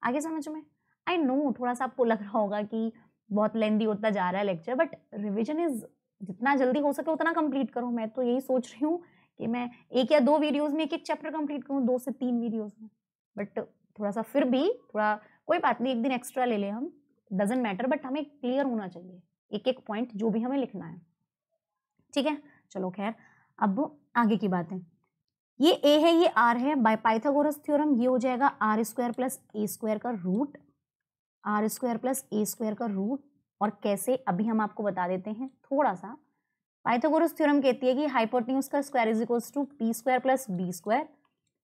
आगे समझ में आई नो थोड़ा सा आपको लग रहा होगा कि बहुत लेंदी होता जा रहा है लेक्चर बट रिविजन इज़ जितना जल्दी हो सके उतना कंप्लीट करूँ मैं तो यही सोच रही हूँ कि मैं एक या दो वीडियोज में एक एक चैप्टर कंप्लीट करूँ दो से तीन वीडियोज में बट थोड़ा सा फिर भी थोड़ा कोई बात नहीं एक दिन एक्स्ट्रा ले लें हम डजेंट मैटर बट हमें क्लियर होना चाहिए एक एक पॉइंट जो भी हमें लिखना है ठीक है चलो खैर अब आगे की बात है ये ए है ये आर है बाय पाइथागोरस थ्योरम ये हो जाएगा r square plus a square का root r square plus a square का रूट और कैसे अभी हम आपको बता देते हैं थोड़ा सा पाइथागोरस थ्योरम कहती है कि हाइपोटेन्यूज का square is equals to p square plus b square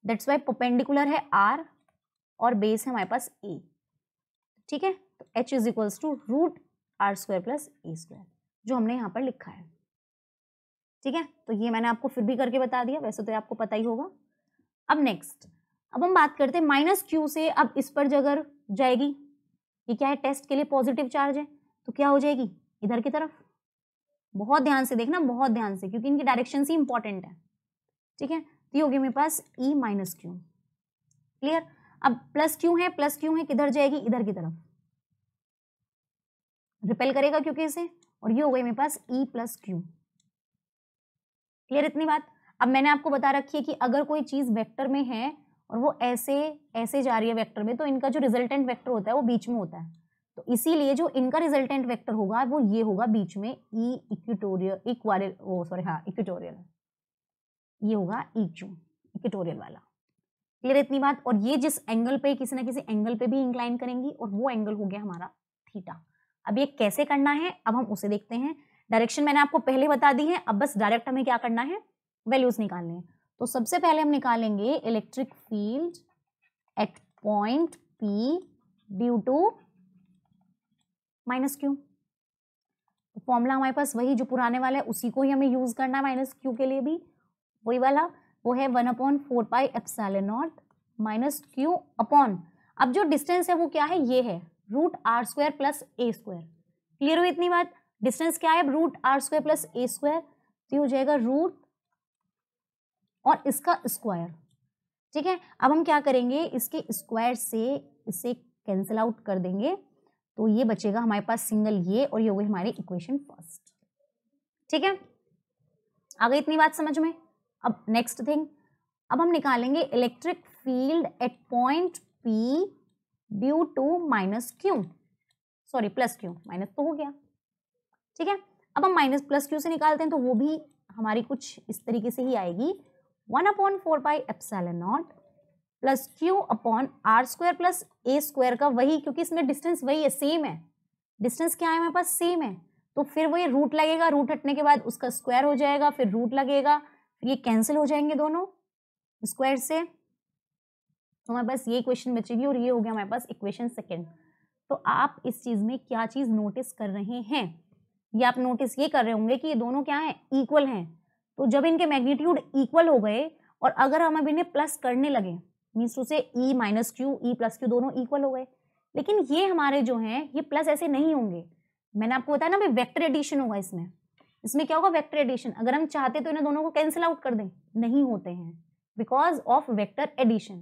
that's why perpendicular है आर और बेस है हमारे पास ए ठीक है तो h is equals to root r square plus a square जो हमने यहाँ पर लिखा है ठीक है तो ये मैंने आपको फिर भी करके बता दिया वैसे तो ये आपको पता ही होगा अब नेक्स्ट अब हम बात करते हैं माइनस क्यू से अब इस पर जगह जाएगी ये क्या है टेस्ट के लिए पॉजिटिव चार्ज है तो क्या हो जाएगी इधर की तरफ बहुत ध्यान से देखना बहुत ध्यान से क्योंकि इनकी डायरेक्शन ही इंपॉर्टेंट है ठीक है तो ये गया मेरे पास ई माइनस क्यू क्लियर अब प्लस क्यू है प्लस क्यू है किधर जाएगी इधर की तरफ रिपेल करेगा क्योंकि इसे और ये हो गई मेरे पास ई प्लस क्यू क्लियर इतनी बात अब मैंने आपको बता रखी है कि अगर कोई चीज वेक्टर में है और वो ऐसे ऐसे जा रही है वैक्टर में तो इनका जो रिजल्टेंट वैक्टर होता है वो बीच में होता है तो इसीलिए जो इनका रिजल्टेंट वेक्टर होगा वो ये होगा बीच में ई इक्विटोरियल इक्वारियल सॉरी हाँ इक्विटोरियल ये होगा इक्यू e इक्विटोरियल वाला क्लियर इतनी बात और ये जिस एंगल पे किसी ना किसी एंगल पे भी इंक्लाइन करेंगी और वो एंगल हो गया हमारा थीटा अब ये कैसे करना है अब हम उसे देखते हैं डायरेक्शन मैंने आपको पहले बता दी है अब बस डायरेक्ट हमें क्या करना है वैल्यूज निकालने हैं तो सबसे पहले हम निकालेंगे electric field at point p due to minus q formula हमारे पास वही जो पुराने वाला है उसी को ही हमें यूज करना है माइनस क्यू के लिए भी वही वाला वो है one upon four pi epsilon naught minus q upon अब जो डिस्टेंस है वो क्या है ये है root r square plus a square clear हुई इतनी बात डिस्टेंस क्या है root r square plus a square तो हो जाएगा रूट और इसका स्क्वायर ठीक है अब हम क्या करेंगे इसके स्क्वायर से इसे कैंसिल आउट कर देंगे तो ये बचेगा हमारे पास सिंगल ये और ये हो गई हमारी इक्वेशन फर्स्ट ठीक है आ गई इतनी बात समझ में अब नेक्स्ट थिंग अब हम निकालेंगे electric field at point p due to minus q sorry plus q minus तो हो गया ठीक है अब हम माइनस प्लस क्यू से निकालते हैं तो वो भी हमारी कुछ इस तरीके से ही आएगी one upon four pi epsilon naught plus q upon are square plus a square का वही क्योंकि इसमें डिस्टेंस वही है सेम है डिस्टेंस क्या है हमारे पास सेम है तो फिर वही रूट लगेगा रूट हटने के बाद उसका स्क्वायर हो जाएगा फिर रूट लगेगा फिर ये कैंसिल हो जाएंगे दोनों स्क्वायर से तो हमारे पास ये इक्वेशन बचेगी और ये हो गया हमारे पास इक्वेशन सेकेंड तो आप इस चीज़ में क्या चीज़ नोटिस कर रहे हैं या आप नोटिस ये कर रहे होंगे कि ये दोनों क्या है इक्वल हैं तो जब इनके मैग्नीट्यूड इक्वल हो गए और अगर हम अब इन्हें प्लस करने लगे मीन्स उसे E minus q E plus q दोनों इक्वल हो गए लेकिन ये हमारे जो हैं ये प्लस ऐसे नहीं होंगे मैंने आपको बताया ना भाई वेक्टर एडिशन होगा इसमें इसमें क्या होगा वेक्टर एडिशन अगर हम चाहते तो इन्हें दोनों को कैंसिल आउट कर दें नहीं होते हैं बिकॉज ऑफ वेक्टर एडिशन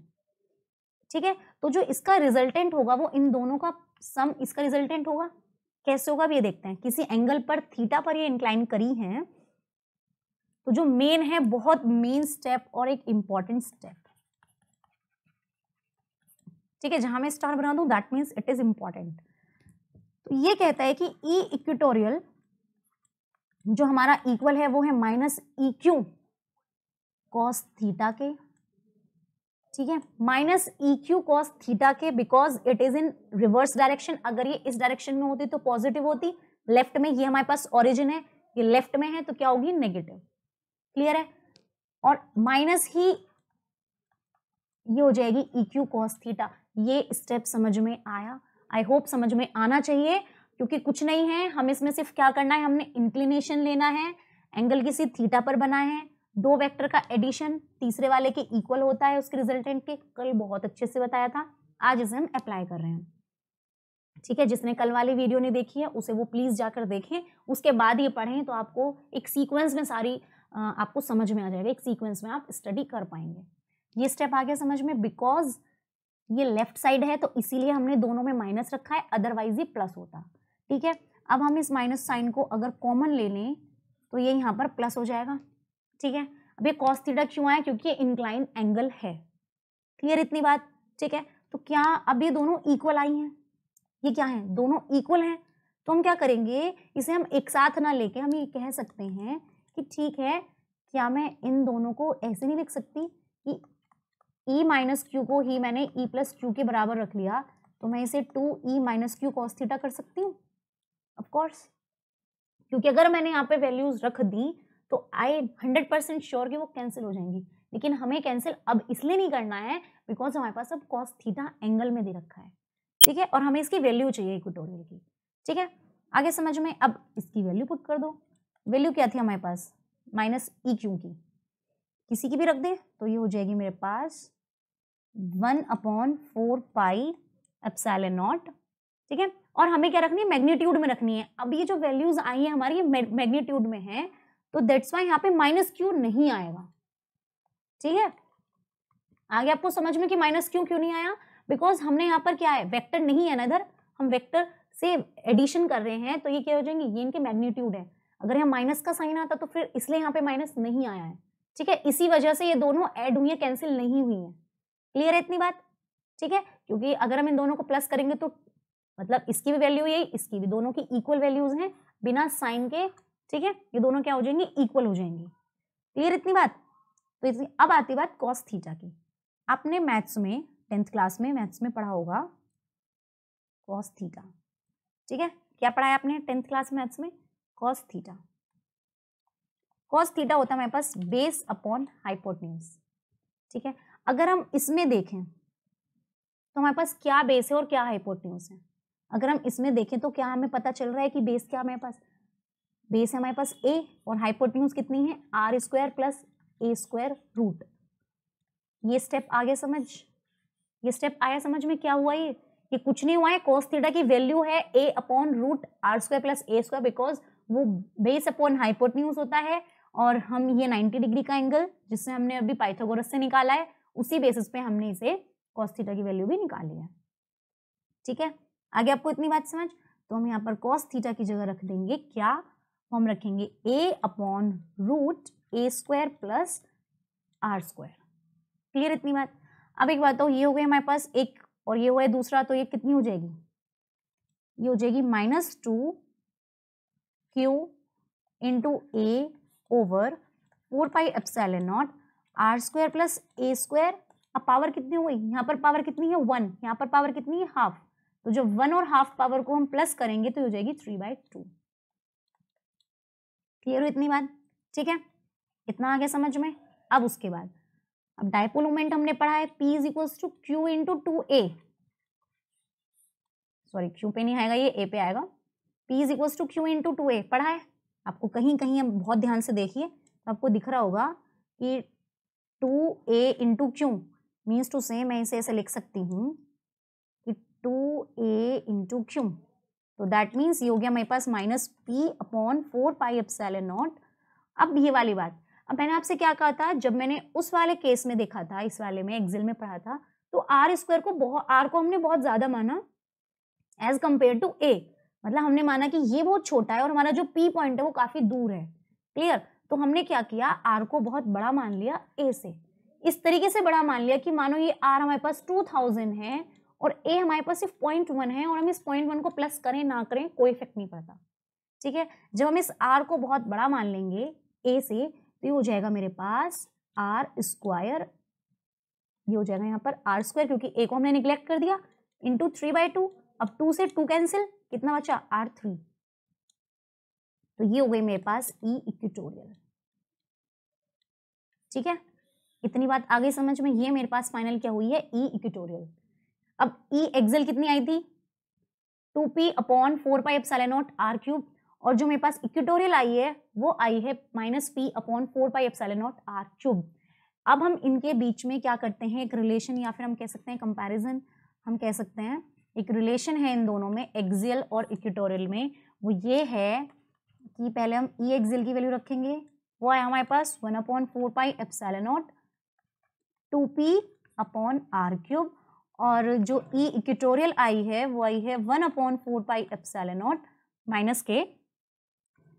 ठीक है तो जो इसका रिजल्टेंट होगा वो इन दोनों का सम इसका रिजल्टेंट होगा कैसे होगा अब ये देखते हैं किसी एंगल पर थीटा पर ये इंक्लाइन करी हैं तो जो मेन है बहुत मेन स्टेप और एक इंपॉर्टेंट स्टेप ठीक है जहां मैं स्टार बना दू that means it is important तो ये कहता है कि ई e इक्विटोरियल जो हमारा इक्वल है वो है minus E q cos theta के ठीक है minus E q cos theta के because it is in reverse direction अगर ये इस डायरेक्शन में होती तो पॉजिटिव होती लेफ्ट में ये हमारे पास ओरिजिन है ये लेफ्ट में है तो क्या होगी नेगेटिव क्लियर है और माइनस ही ये हो जाएगी ई क्यू कॉस थीटा ये स्टेप समझ में आया आई होप समझ में आना चाहिए क्योंकि कुछ नहीं है हम इसमें सिर्फ क्या करना है हमने इंक्लिनेशन लेना है एंगल किसी थीटा पर बना है दो वेक्टर का एडिशन तीसरे वाले के इक्वल होता है उसके रिजल्टेंट के कल बहुत अच्छे से बताया था आज इसे हम अप्लाई कर रहे हैं ठीक है जिसने कल वाली वीडियो नहीं देखी है उसे वो प्लीज़ जाकर देखें उसके बाद ये पढ़ें तो आपको एक सीक्वेंस में सारी आपको समझ में आ जाएगा एक सीक्वेंस में आप स्टडी कर पाएंगे ये स्टेप आ गया समझ में बिकॉज ये लेफ्ट साइड है तो इसीलिए हमने दोनों में माइनस रखा है अदरवाइज ये प्लस होता ठीक है अब हम इस माइनस साइन को अगर कॉमन ले लें तो ये यहाँ पर प्लस हो जाएगा ठीक है अब ये कॉस थीटा क्यों आया क्योंकि ये इंक्लाइन एंगल है क्लियर इतनी बात ठीक है तो क्या अब ये दोनों इक्वल आई हैं ये क्या है दोनों इक्वल हैं तो हम क्या करेंगे इसे हम एक साथ ना लेके हम ये कह सकते हैं कि ठीक है क्या मैं इन दोनों को ऐसे नहीं लिख सकती कि ई माइनस क्यू को ही मैंने ई प्लस क्यू के बराबर रख लिया तो मैं इसे two E minus q cos theta कर सकती हूँ ऑफकोर्स क्योंकि अगर मैंने यहाँ पे वैल्यूज़ रख दी तो आई हंड्रेड परसेंट श्योर कि वो कैंसिल हो जाएंगी लेकिन हमें कैंसिल अब इसलिए नहीं करना है बिकॉज हमारे पास अब कॉस थीटा एंगल में दे रखा है ठीक है और हमें इसकी वैल्यू चाहिए इक्वेटोरियल की ठीक है आगे समझ में अब इसकी वैल्यू पुट कर दो वैल्यू क्या थी हमारे पास माइनस ई e क्यू की किसी की भी रख दे तो ये हो जाएगी मेरे पास one upon four pi epsilon naught ठीक है और हमें क्या रखनी है मैग्नीट्यूड में रखनी है अब ये जो वैल्यूज आई है हमारी मैग्नीट्यूड में है तो दैट्स वाई यहाँ पे माइनस क्यू नहीं आएगा ठीक है आगे आपको समझ में कि माइनस क्यू क्यों नहीं आया बिकॉज हमने यहाँ पर क्या है वेक्टर नहीं है ना इधर हम वेक्टर से एडिशन कर रहे हैं तो ये क्या हो जाएंगे ये इनके मैग्नीट्यूड है अगर यहाँ माइनस का साइन आता तो फिर इसलिए यहाँ पे माइनस नहीं आया है ठीक है इसी वजह से ये दोनों ऐड हुई है कैंसिल नहीं हुई है क्लियर है इतनी बात ठीक है क्योंकि अगर हम इन दोनों को प्लस करेंगे तो मतलब इसकी भी वैल्यू यही इसकी भी दोनों की इक्वल वैल्यूज हैं बिना साइन के ठीक है ये दोनों क्या हो जाएंगे इक्वल हो जाएंगे क्लियर इतनी बात तो इतनी अब आती बात कॉस थीटा की आपने मैथ्स में टेंथ क्लास में मैथ्स में पढ़ा होगा कॉस थीटा ठीक है क्या पढ़ाया आपने टेंथ क्लास मैथ्स में कॉस थीटा कॉस थीटा होता है हमारे पास बेस अपॉन हाइपोटन्यूज ठीक है अगर हम इसमें देखें तो हमारे पास क्या बेस है और क्या हाइपोटन्यूज है अगर हम इसमें देखें तो क्या हमें पता चल रहा है कि बेस क्या हमारे पास बेस है हमारे पास ए और हाइपोटन्यूज कितनी है are square plus a square root ये स्टेप आगे समझ ये स्टेप आया समझ में क्या हुआ ये ये कुछ नहीं हुआ है कॉस थीटा की वैल्यू है a upon root r square plus a square because वो बेस अपॉन हाइपोटन्यूज होता है और हम ये 90 डिग्री का एंगल जिससे हमने अभी पाइथागोरस से निकाला है उसी बेसिस पे हमने इसे कॉस्थीटा की वैल्यू भी निकाली है ठीक है आगे आपको इतनी बात समझ तो हम यहाँ पर कॉस्थीटा की जगह रख देंगे क्या हम रखेंगे a upon root a square plus r square clear इतनी बात अब एक बात तो ये हो गया हमारे पास एक और ये हुआ है दूसरा तो ये कितनी हो जाएगी ये हो जाएगी minus two q into a over four pi epsilon naught r square plus a square अब पावर कितनी हुई यहाँ पर पावर कितनी है वन यहाँ पर पावर कितनी है हाफ तो जब वन और हाफ पावर को हम प्लस करेंगे तो हो जाएगी थ्री बाई टू क्लियर हो इतनी बात ठीक है इतना आ गया समझ में अब उसके बाद अब डायपोल मोमेंट हमने पढ़ा है p is equals to q into two a sorry q पे नहीं आएगा ये ए पे आएगा P is equals to q into two a पढ़ा है आपको कहीं कहीं अब बहुत ध्यान से देखिए तो आपको दिख रहा होगा कि two a into q means two से मैं इसे ऐसे लिख सकती हूँ कि टू ए इंटू क्यू तो दैट मीन्स ये हो गया मेरे पास minus p upon four pi epsilon naught अब ये वाली बात अब मैंने आपसे क्या कहा था जब मैंने उस वाले केस में देखा था इस वाले में एक्जिल में पढ़ा था तो आर स्क्वायर को बहुत आर को हमने बहुत ज़्यादा माना एज कम्पेयर टू ए मतलब हमने माना कि ये बहुत छोटा है और हमारा जो पी पॉइंट है वो काफ़ी दूर है क्लियर तो हमने क्या किया आर को बहुत बड़ा मान लिया ए से इस तरीके से बड़ा मान लिया कि मानो ये आर हमारे पास टू थाउजेंड है और ए हमारे पास सिर्फ पॉइंट वन है और हम इस पॉइंट वन को प्लस करें ना करें कोई इफेक्ट नहीं पड़ता ठीक है जब हम इस आर को बहुत बड़ा मान लेंगे ए से तो ये हो जाएगा मेरे पास आर स्क्वायर ये हो जाएगा यहाँ पर आर स्क्वायर क्योंकि ए को हमने निग्लेक्ट कर दिया इंटू थ्री बाई टू अब टू से टू कैंसिल कितना बचा आर थ्री तो ये हो गई मेरे पास ई e इक्विटोरियल ठीक है इतनी बात आगे समझ में ये मेरे पास फाइनल क्या हुई है ई e इक्विटोरियल अब ई e एक्सल कितनी आई थी two p upon four pi F naught r cube और जो मेरे पास इक्विटोरियल आई है वो आई है minus p upon four pi F naught r cube अब हम इनके बीच में क्या करते हैं एक रिलेशन या फिर हम कह सकते हैं कंपैरिजन हम कह सकते हैं एक रिलेशन है इन दोनों में एक्जियल और इक्यूटोरियल में वो ये है कि पहले हम ई e एक्जियल की वैल्यू रखेंगे वो है हमारे पास one upon four pi epsilon naught two p upon r cube और जो ई इक्यूटोरियल आई है वो आई है one upon four pi epsilon naught minus के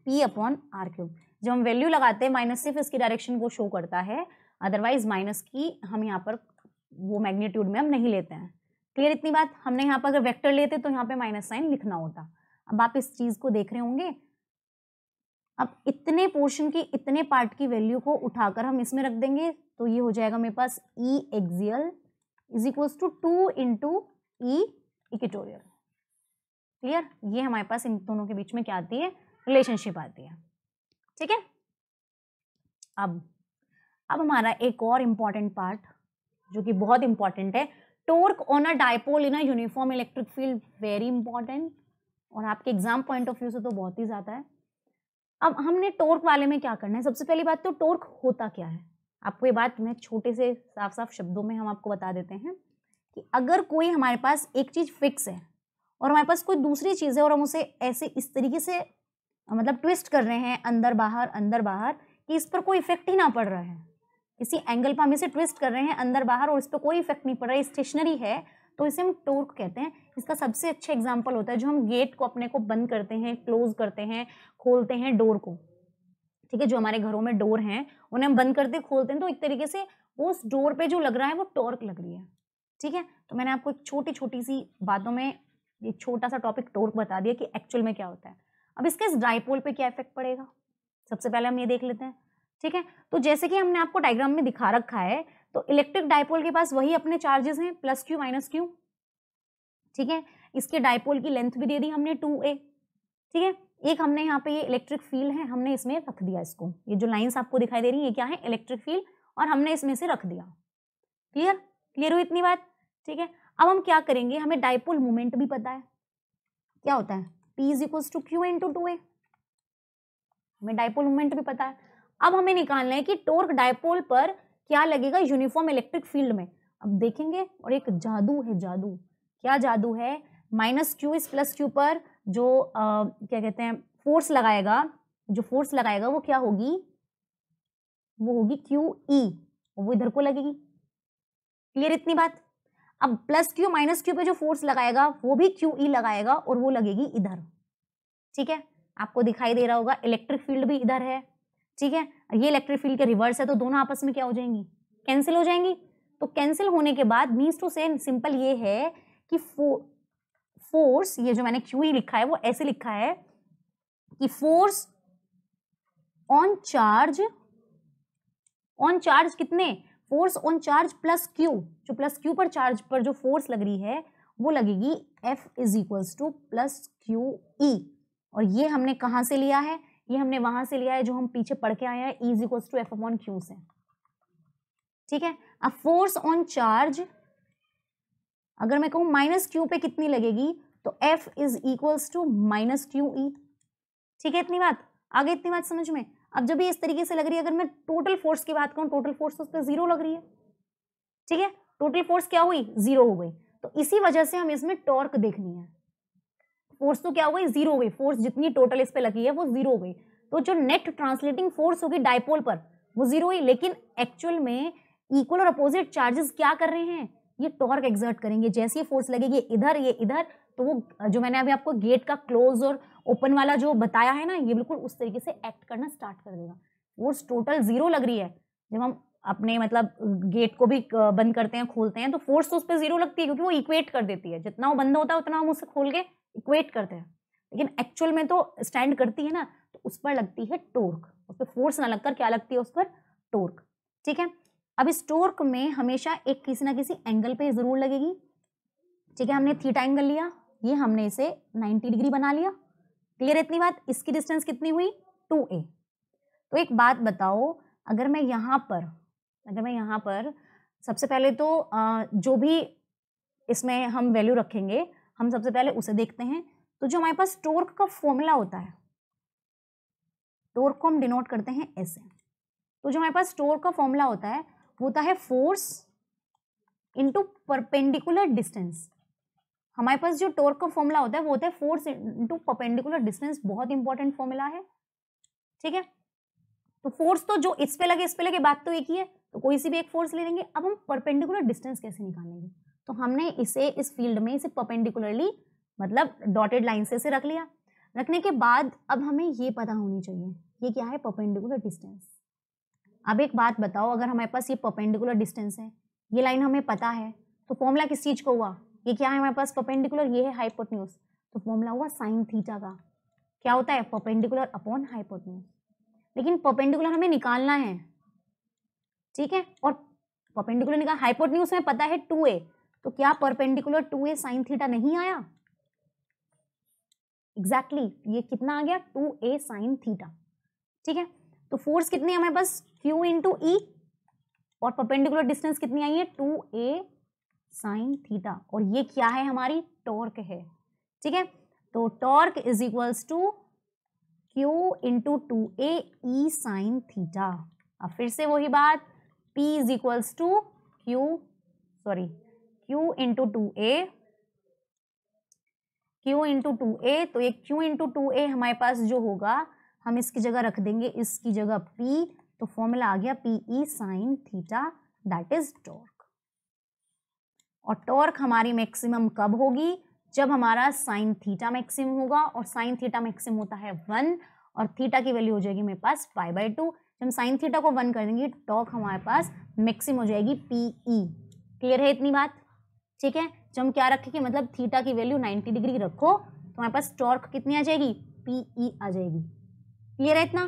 पी अपॉन आर क्यूब जब हम वैल्यू लगाते हैं माइनस सिर्फ इसकी डायरेक्शन को शो करता है अदरवाइज माइनस की हम यहाँ पर वो मैग्नीट्यूड में हम नहीं लेते हैं क्लियर इतनी बात हमने यहाँ पर अगर वेक्टर लेते तो यहाँ पे माइनस साइन लिखना होता अब आप इस चीज को देख रहे होंगे अब इतने पोर्शन की इतने पार्ट की वैल्यू को उठाकर हम इसमें रख देंगे तो ये हो जाएगा मेरे पास E axial is equal to two into E equatorial clear ये हमारे पास इन दोनों के बीच में क्या आती है रिलेशनशिप आती है ठीक है अब अब हमारा एक और इम्पॉर्टेंट पार्ट जो कि बहुत इंपॉर्टेंट है torque on a dipole in a uniform electric field very important और आपके एग्जाम पॉइंट ऑफ व्यू से तो बहुत ही ज़्यादा है अब हमने टोर्क वाले में क्या करना है सबसे पहली बात तो टोर्क होता क्या है आपको ये बात मैं छोटे से साफ साफ शब्दों में हम आपको बता देते हैं कि अगर कोई हमारे पास एक चीज़ फिक्स है और हमारे पास कोई दूसरी चीज़ है और हम उसे ऐसे इस तरीके से मतलब ट्विस्ट कर रहे हैं अंदर बाहर अंदर बाहर कि इस पर कोई इफेक्ट ही ना पड़ रहा है इसी एंगल पर हम इसे ट्विस्ट कर रहे हैं अंदर बाहर और इस पर कोई इफेक्ट नहीं पड़ रहा है स्टेशनरी है तो इसे हम टोर्क कहते हैं इसका सबसे अच्छा एग्जाम्पल होता है जो हम गेट को अपने को बंद करते हैं क्लोज करते हैं खोलते हैं डोर को ठीक है जो हमारे घरों में डोर हैं उन्हें हम बंद करते खोलते हैं तो एक तरीके से उस डोर पे जो लग रहा है वो टॉर्क लग रही है ठीक है तो मैंने आपको एक छोटी छोटी सी बातों में ये छोटा सा टॉपिक टॉर्क बता दिया कि एक्चुअल में क्या होता है अब इसके इस ड्राईपोल पे क्या इफेक्ट पड़ेगा सबसे पहले हम ये देख लेते हैं ठीक है तो जैसे कि हमने आपको डायग्राम में दिखा रखा है तो इलेक्ट्रिक डायपोल के पास वही अपने चार्जेस हैं प्लस क्यू माइनस क्यू ठीक है इसके डायपोल की लेंथ भी दे दी हमने टू ए ठीक है एक हमने यहाँ पे ये इलेक्ट्रिक फील्ड है हमने इसमें रख दिया इसको ये जो लाइन्स आपको दिखाई दे रही है ये क्या है इलेक्ट्रिक फील्ड और हमने इसमें से रख दिया क्लियर क्लियर हुई इतनी बात ठीक है अब हम क्या करेंगे हमें डायपोल मोमेंट भी पता है क्या होता है p is equals to q into two a हमें डायपोल मोमेंट भी पता है अब हमें निकालना है कि टोर्क डायपोल पर क्या लगेगा यूनिफॉर्म इलेक्ट्रिक फील्ड में अब देखेंगे और एक जादू है जादू क्या जादू है माइनस क्यू इस प्लस क्यू पर जो आ, क्या कहते हैं फोर्स लगाएगा जो फोर्स लगाएगा वो क्या होगी वो होगी क्यू ई e। वो इधर को लगेगी क्लियर इतनी बात अब प्लस क्यू माइनस क्यू पे जो फोर्स लगाएगा वो भी क्यू ई e लगाएगा और वो लगेगी इधर ठीक है आपको दिखाई दे रहा होगा इलेक्ट्रिक फील्ड भी इधर है ठीक है ये इलेक्ट्रिक फील्ड के रिवर्स है तो दोनों आपस में क्या हो जाएंगी कैंसिल हो जाएंगी तो कैंसिल होने के बाद मीन्स टू से सिंपल ये है कि फो, फोर्स ये जो मैंने क्यू ही e लिखा है वो ऐसे e लिखा है कि force on charge on charge कितने force on charge plus q जो प्लस क्यू पर चार्ज पर जो फोर्स लग रही है वो लगेगी F is equals to plus q E और ये हमने कहाँ से लिया है ये हमने वहां से लिया है जो हम पीछे पढ़ के आए हैं is to F upon q से ठीक है अब फोर्स ऑन चार्ज अगर मैं कहूं माइनस क्यू पे कितनी लगेगी तो F is equals to minus q E ठीक है इतनी बात आगे इतनी बात समझ में अब जब ये इस तरीके से लग रही है अगर मैं टोटल फोर्स की बात करूं टोटल फोर्स उस पर जीरो लग रही है ठीक है टोटल फोर्स क्या हुई जीरो हो गई तो इसी वजह से हम इसमें टॉर्क देखनी है फोर्स तो क्या हो गई जीरो हो गई फोर्स जितनी टोटल इस पर लगी है वो जीरो हो गई तो जो नेट ट्रांसलेटिंग फोर्स होगी डायपोल पर वो जीरो हुई लेकिन एक्चुअल में इक्वल और अपोजिट चार्जेस क्या कर रहे हैं ये टॉर्क एग्जर्ट करेंगे जैसे ही फोर्स लगेगी इधर ये इधर तो वो जो मैंने अभी आपको गेट का क्लोज और ओपन वाला जो बताया है ना ये बिल्कुल उस तरीके से एक्ट करना स्टार्ट कर देगा फोर्स टोटल जीरो लग रही है जब हम अपने मतलब गेट को भी बंद करते हैं खोलते हैं तो फोर्स तो उस पर जीरो लगती है क्योंकि वो इक्वेट कर देती है जितना वो बंद होता है उतना हम उसे खोल के इक्वेट करते हैं लेकिन एक्चुअल में तो स्टैंड करती है ना तो उस पर लगती है टोर्क उस पर फोर्स ना लगकर क्या लगती है उस पर टोर्क ठीक है अब इस टोर्क में हमेशा एक किसी ना किसी एंगल पे जरूर लगेगी ठीक है हमने थीटा एंगल लिया ये हमने इसे 90 डिग्री बना लिया क्लियर इतनी बात इसकी डिस्टेंस कितनी हुई 2a तो एक बात बताओ अगर मैं यहाँ पर अगर मैं यहाँ पर सबसे पहले तो जो भी इसमें हम वैल्यू रखेंगे हम सबसे पहले उसे देखते हैं तो जो हमारे पास टोर्क का फॉर्मूला होता है टोर्क को हम डिनोट करते हैं ऐसे तो जो हमारे पास टोर्क का फॉर्मूला होता है वो होता है फोर्स इंटू परपेंडिकुलर डिस्टेंस हमारे पास जो टोर्क का फॉर्मूला होता है वो होता है फोर्स इंटू परपेंडिकुलर डिस्टेंस बहुत इंपॉर्टेंट फॉर्मूला है ठीक है तो फोर्स तो जो इस पे लगे इस पे लगे बात तो एक ही है तो कोई सी भी एक फोर्स ले लेंगे अब हम परपेंडिकुलर डिस्टेंस कैसे निकालेंगे तो हमने इसे इस फील्ड में इसे परपेंडिकुलरली मतलब डॉटेड लाइन से रख लिया रखने के बाद अब हमें ये पता होनी चाहिए ये क्या है परपेंडिकुलर डिस्टेंस अब एक बात बताओ अगर हमारे पास ये परपेंडिकुलर डिस्टेंस है ये लाइन हमें पता है तो फॉर्मूला किस चीज़ को हुआ ये क्या है हमारे पास परपेंडिकुलर ये है हाइपोटन्यूज तो फॉर्मूला हुआ साइन थीटा का क्या होता है परपेंडिकुलर अपॉन हाइपोटन्यूज लेकिन परपेंडिकुलर हमें निकालना है ठीक है और परपेंडिकुलर निकाल हाइपोटन्यूज हमें पता है टू ए तो क्या perpendicular two a sine theta नहीं आया एग्जैक्टली exactly, ये कितना आ गया टू ए साइन थीटा ठीक है तो फोर्स कितनी हमारे पास क्यू टू ई और परपेंडिकुलर डिस्टेंस कितनी आई है टू ए साइन थीटा और ये क्या है हमारी टॉर्क है ठीक है तो torque is equals to q into two a E sine theta अब फिर से वही बात p is equals to q sorry q into two a q into two a तो ये क्यू इंटू टू ए हमारे पास जो होगा हम इसकी जगह रख देंगे इसकी जगह पी तो फॉर्मूला आ गया p E sine theta that is torque और टॉर्क हमारी मैक्सिमम कब होगी जब हमारा साइन थीटा मैक्सिमम होगा और साइन थीटा मैक्सिमम होता है वन और थीटा की वैल्यू हो जाएगी मेरे पास फाइव बाई टू हम साइन थीटा को वन कर देंगे टॉर्क हमारे पास मैक्सिमम हो जाएगी पी ई क्लियर है इतनी बात ठीक है जो हम क्या रखें कि मतलब थीटा की वैल्यू 90 डिग्री रखो तो हमारे पास टॉर्क कितनी आ जाएगी पी ई e आ जाएगी क्लियर है इतना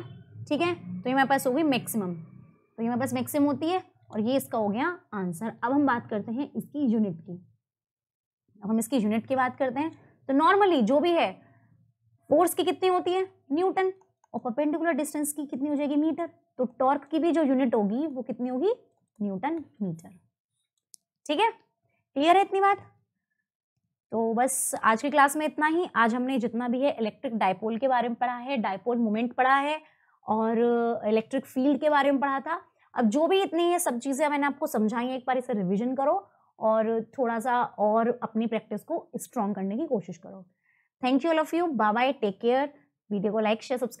ठीक है तो ये हमारे पास होगी मैक्सिमम तो ये हमारे पास मैक्सिमम होती है और ये इसका हो गया आंसर अब हम बात करते हैं इसकी यूनिट की अब हम इसकी यूनिट की बात करते हैं तो नॉर्मली जो भी है फोर्स की कितनी होती है न्यूटन और परपेंडिकुलर डिस्टेंस की कितनी हो जाएगी मीटर तो टॉर्क की भी जो यूनिट होगी वो कितनी होगी न्यूटन मीटर ठीक है क्लियर है इतनी बात तो बस आज की क्लास में इतना ही आज हमने जितना भी है इलेक्ट्रिक डायपोल के बारे में पढ़ा है डायपोल मोमेंट पढ़ा है और इलेक्ट्रिक फील्ड के बारे में पढ़ा था अब जो भी इतनी है सब चीज़ें मैंने आपको समझाई है एक बार इसे रिविजन करो और थोड़ा सा और अपनी प्रैक्टिस को स्ट्रॉन्ग करने की कोशिश करो thank you all of you bye bye take care video को लाइक शेयर सब्सक्राइब